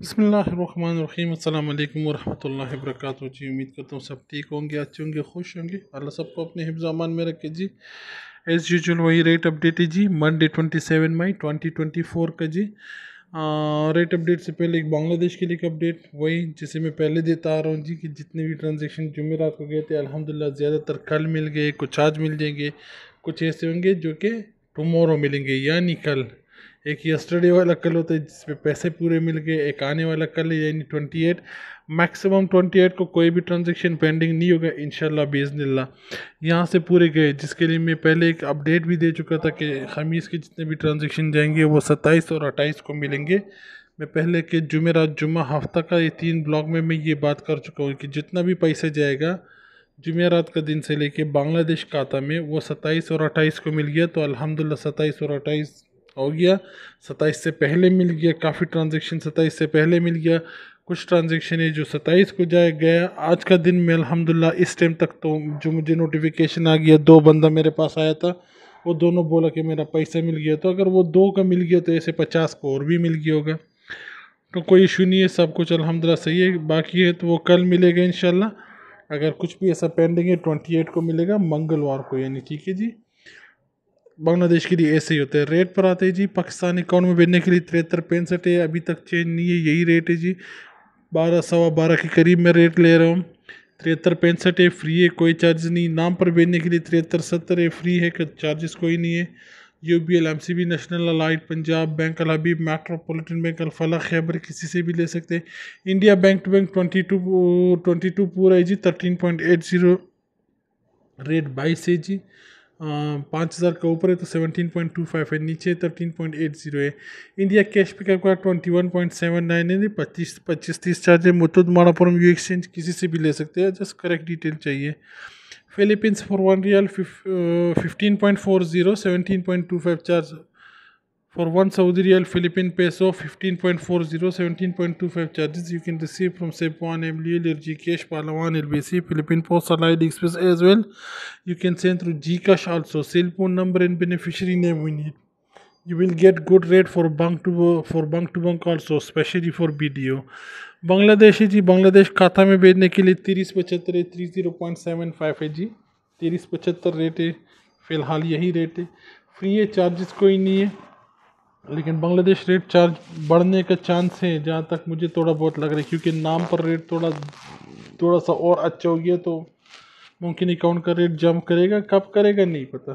बसमीम अल्लाम वरहमल वर्क जी उम्मीद करता हूँ सब ठीक होंगे अच्छे होंगे खुश होंगे अल्लाह सबको अपने हिफ्जामान में रखे जी एज़ यूजल वही रेट अपडेट है जी Monday twenty seven May twenty twenty four का जी रेट अपडेट से पहले एक बांग्लादेश के लिए एक अपडेट वही जिसे मैं पहले देता आ रहा हूँ जी कि जितने भी ट्रांजेक्शन जुमेरात को गए थे अलहमदिल्ला ज़्यादातर कल मिल गए कुछ आज मिल जाएंगे कुछ ऐसे होंगे जो कि टमोरो मिलेंगे यानी कल एक यस्टरडे वाला कल होता है जिसपे पैसे पूरे मिल गए एक आने वाला कल यानी twenty eight maximum twenty eight को कोई भी ट्रांजेक्शन पेंडिंग नहीं होगा इन बेजनल्ला यहाँ से पूरे गए जिसके लिए मैं पहले एक अपडेट भी दे चुका था कि खमीस के जितने भी ट्रांजेक्शन जाएंगे वो सत्ताईस और अट्ठाईस को मिलेंगे मैं पहले के जुमेरात जुमा हफ्ता का ये तीन ब्लॉग में मैं ये बात कर चुका हूँ कि जितना भी पैसे जाएगा जुमेरात का दिन से लेके बांग्लादेश का आता में वो सत्ताईस और अट्ठाईस को मिल गया तो अल्हम्दुलिल्लाह सत्ताईस और अट्ठाईस हो गया सत्ताईस से पहले मिल गया काफ़ी ट्रांजेक्शन सत्ताईस से पहले मिल गया कुछ ट्रांजेक्शन है जो सत्ताईस को जाया गया आज का दिन में अलहमदिल्ला इस टाइम तक तो जो मुझे नोटिफिकेशन आ गया दो बंदा मेरे पास आया था वो दोनों बोला कि मेरा पैसा मिल गया तो अगर वो दो का मिल गया तो ऐसे पचास को और भी मिल गया होगा तो कोई इशू नहीं है सब कुछ अलहमदिल्ला सही है बाकी है तो वो कल मिलेगा इन अगर कुछ भी ऐसा पेंडिंग है ट्वेंटी एट को मिलेगा मंगलवार को यानी ठीक है जी बांग्लादेश के लिए ऐसे ही होता है रेट पर आते हैं जी पाकिस्तान अकाउंट में भेजने के लिए तिहत्तर पैंसठ है अभी तक चेंज नहीं है यही रेट है जी बारह सवा बारह के करीब मैं रेट ले रहा हूँ तिहत्तर पैंसठ है फ्री है कोई चार्ज नहीं नाम पर भेजने के लिए तिहत्तर सत्तर है फ्री है चार्जेस कोई नहीं है U B L M C B national allied Punjab bank Alhabib metropolitan bank Alfalah Khyber किसी से भी ले सकते हैं India bank to bank twenty two twenty two पूरा है जी thirteen point eight zero rate बाईस है जी पाँच हज़ार का ऊपर है तो सेवनटीन पॉइंट टू फाइव है नीचे थर्टीन पॉइंट एट जीरो है इंडिया कैश पिकअप का twenty one point seven nine है पच्चीस पच्चीस तीस चार्ज है मुथुत माणापुरम यू एक्सचेंज किसी से भी ले सकते हैं जस्ट करेक्ट डिटेल चाहिए Philippines for one riyal fifteen point four zero seventeen point two five charge For one Saudi Riyal Philippine Peso 15.40 17.25 charges you can receive from Sepuan MLL or Gcash Palawan LBC Philippine Postal ID Express as well. You can send through Gcash also. Cell phone number and beneficiary name we need. You will get good rate for bank to for bank to bank also especially for BDO. Bangladesh है जी बांग्लादेश खाता में भेजने के लिए तीस पचहत्तर है three zero point seven five है जी तीस पचहत्तर रेट है फ़िलहाल यही रेट है फ्री है चार्जेस कोई नहीं है लेकिन बांग्लादेश रेट चार्ज बढ़ने का चांस है जहाँ तक मुझे थोड़ा बहुत लग रहा है क्योंकि नाम पर रेट थोड़ा थोड़ा सा और अच्छा हो गया तो मुमकिन अकाउंट का रेट जंप करेगा कब करेगा नहीं पता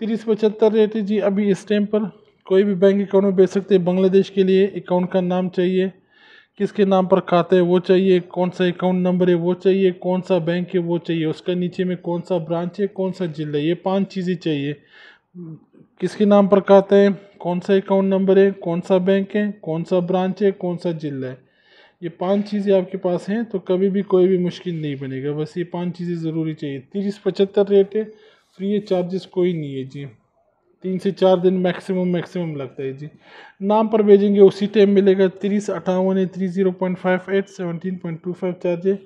तीस पचहत्तर रेट है जी अभी इस टाइम पर कोई भी बैंक अकाउंट में बेच सकते हैं बांग्लादेश के लिए अकाउंट का नाम चाहिए किसके नाम पर खाता है वो चाहिए कौन सा अकाउंट नंबर है वो चाहिए कौन सा बैंक है वो चाहिए उसका नीचे में कौन सा ब्रांच है कौन सा जिला है ये पांच चीज़ें चाहिए किसके नाम पर कहते हैं कौन सा अकाउंट नंबर है कौन सा बैंक है कौन सा ब्रांच है कौन सा जिला है ये पांच चीज़ें आपके पास हैं तो कभी भी कोई भी मुश्किल नहीं बनेगा बस ये पांच चीज़ें ज़रूरी चाहिए तीस पचहत्तर रेट है फ्री है चार्जेस कोई नहीं है जी तीन से चार दिन मैक्सिमम मैक्सिमम लगता है जी नाम पर भेजेंगे उसी टाइम मिलेगा तीस अठावन है three zero point five eight seventeen point two five charge है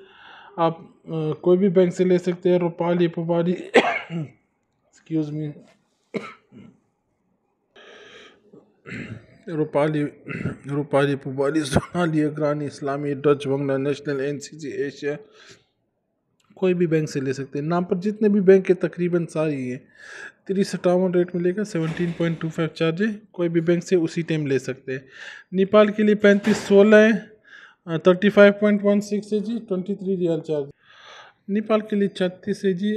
आप आ, कोई भी बैंक से ले सकते हैं Ropali Popali excuse me Rupali Rupali Pubali Sonali Agrani Islami Dutch Bangla national एन एशिया कोई भी बैंक से ले सकते हैं नाम पर जितने भी बैंक है तकरीबन सारी हैं तीस अट्ठावन रेट मिलेगा seventeen point two five charge कोई भी बैंक से उसी टाइम ले सकते हैं नेपाल के लिए पैंतीस सोलह है thirty five point one six है जी twenty three riyal charge Nepal के लिए छत्तीस है जी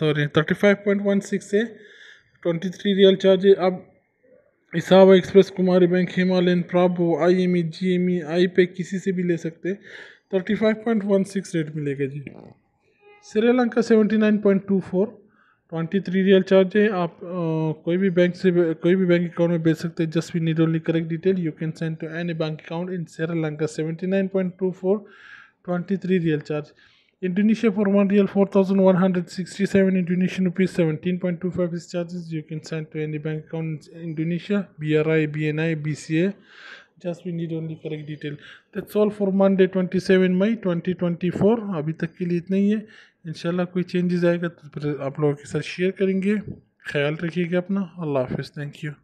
sorry thirty five point one six है ट्वेंटी थ्री रियल चार्ज अब इसावा express Kumari bank Himalayan Prabhu I M E G M E I pay किसी से भी ले सकते thirty five point one six rate मिलेगा जी Sri Lanka seventy nine point two four twenty three riyal charge है आप आ, कोई भी बैंक से कोई भी बैंक अकाउंट में भेज सकते हैं just we need only correct detail you can send to any bank account in Sri Lanka seventy nine point two four twenty three riyal charge Indonesia for one real 4167 Indonesian rupees 17.25 is charges you can send to any bank account in Indonesia BRI BNI BCA just we need only correct detail that's all for Monday 27 May 2024 अभी तक के लिए इतना ही है इंशाल्लाह कोई changes आएगा तो आप लोगों के साथ शेयर करेंगे ख्याल रखिएगा अपना अल्लाह हाफिज़ थैंक यू